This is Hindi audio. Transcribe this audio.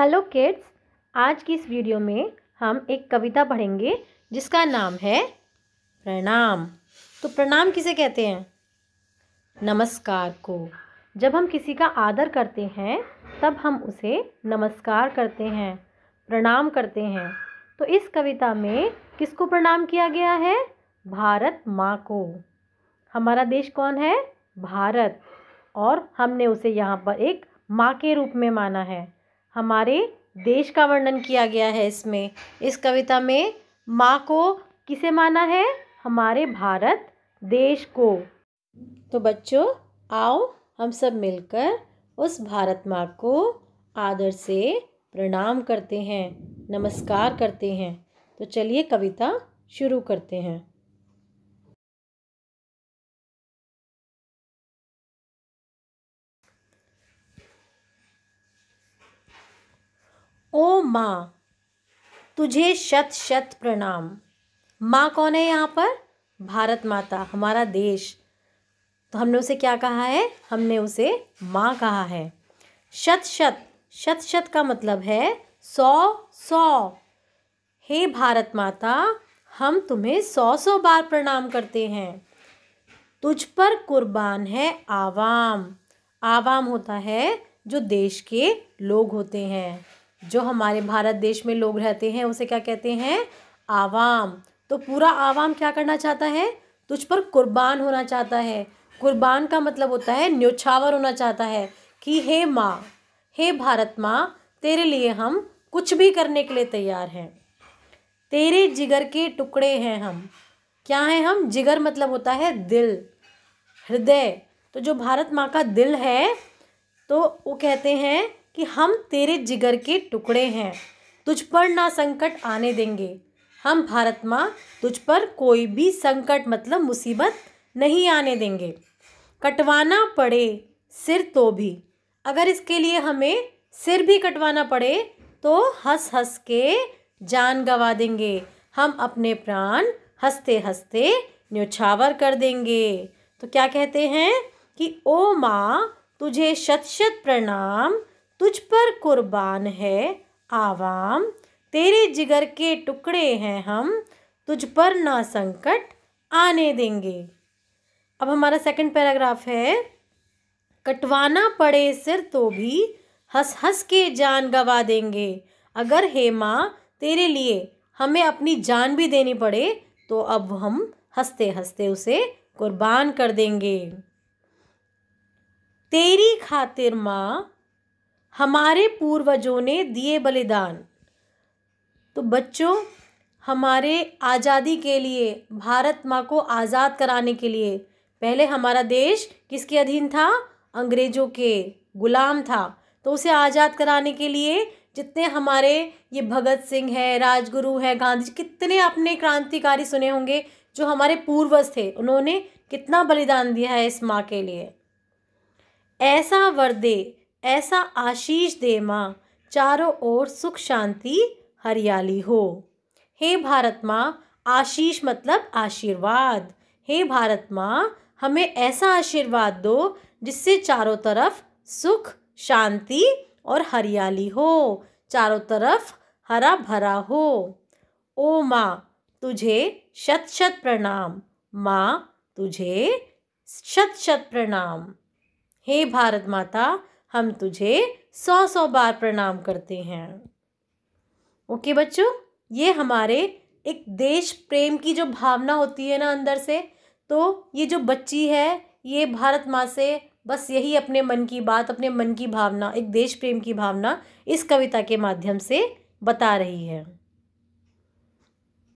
हेलो किड्स आज की इस वीडियो में हम एक कविता पढ़ेंगे जिसका नाम है प्रणाम तो प्रणाम किसे कहते हैं नमस्कार को जब हम किसी का आदर करते हैं तब हम उसे नमस्कार करते हैं प्रणाम करते हैं तो इस कविता में किसको प्रणाम किया गया है भारत माँ को हमारा देश कौन है भारत और हमने उसे यहाँ पर एक माँ के रूप में माना है हमारे देश का वर्णन किया गया है इसमें इस कविता में माँ को किसे माना है हमारे भारत देश को तो बच्चों आओ हम सब मिलकर उस भारत माँ को आदर से प्रणाम करते हैं नमस्कार करते हैं तो चलिए कविता शुरू करते हैं ओ माँ तुझे शत शत प्रणाम माँ कौन है यहाँ पर भारत माता हमारा देश तो हमने उसे क्या कहा है हमने उसे माँ कहा है शत शत शत शत का मतलब है सौ सौ हे भारत माता हम तुम्हें सौ सौ बार प्रणाम करते हैं तुझ पर कुर्बान है आवाम आवाम होता है जो देश के लोग होते हैं जो हमारे भारत देश में लोग रहते हैं उसे क्या कहते हैं आवाम तो पूरा आवाम क्या करना चाहता है तुझ पर कुर्बान होना चाहता है कुर्बान का मतलब होता है न्योछावर होना चाहता है कि हे माँ हे भारत माँ तेरे लिए हम कुछ भी करने के लिए तैयार हैं तेरे जिगर के टुकड़े हैं हम क्या हैं हम जिगर मतलब होता है दिल हृदय तो जो भारत माँ का दिल है तो वो कहते हैं कि हम तेरे जिगर के टुकड़े हैं तुझ पर ना संकट आने देंगे हम भारत माँ तुझ पर कोई भी संकट मतलब मुसीबत नहीं आने देंगे कटवाना पड़े सिर तो भी अगर इसके लिए हमें सिर भी कटवाना पड़े तो हंस हंस के जान गवा देंगे हम अपने प्राण हंसते हंसते न्योछावर कर देंगे तो क्या कहते हैं कि ओ माँ तुझे शत शत प्रणाम तुझ पर कुर्बान है आवाम तेरे जिगर के टुकड़े हैं हम तुझ पर ना संकट आने देंगे अब हमारा सेकंड पैराग्राफ है कटवाना पड़े सिर तो भी हंस हंस के जान गवा देंगे अगर हे माँ तेरे लिए हमें अपनी जान भी देनी पड़े तो अब हम हंसते हंसते उसे कुर्बान कर देंगे तेरी खातिर माँ हमारे पूर्वजों ने दिए बलिदान तो बच्चों हमारे आज़ादी के लिए भारत माँ को आज़ाद कराने के लिए पहले हमारा देश किसके अधीन था अंग्रेज़ों के गुलाम था तो उसे आज़ाद कराने के लिए जितने हमारे ये भगत सिंह है राजगुरु है गांधी कितने अपने क्रांतिकारी सुने होंगे जो हमारे पूर्वज थे उन्होंने कितना बलिदान दिया है इस माँ के लिए ऐसा वर दे ऐसा आशीष दे माँ चारों ओर सुख शांति हरियाली हो हे भारत माँ आशीष मतलब आशीर्वाद हे भारत माँ हमें ऐसा आशीर्वाद दो जिससे चारों तरफ सुख शांति और हरियाली हो चारों तरफ हरा भरा हो ओ माँ तुझे शत शत प्रणाम माँ तुझे शत शत प्रणाम हे भारत माता हम तुझे सौ सौ बार प्रणाम करते हैं ओके बच्चों ये हमारे एक देश प्रेम की जो भावना होती है ना अंदर से तो ये जो बच्ची है ये भारत माँ से बस यही अपने मन की बात अपने मन की भावना एक देश प्रेम की भावना इस कविता के माध्यम से बता रही है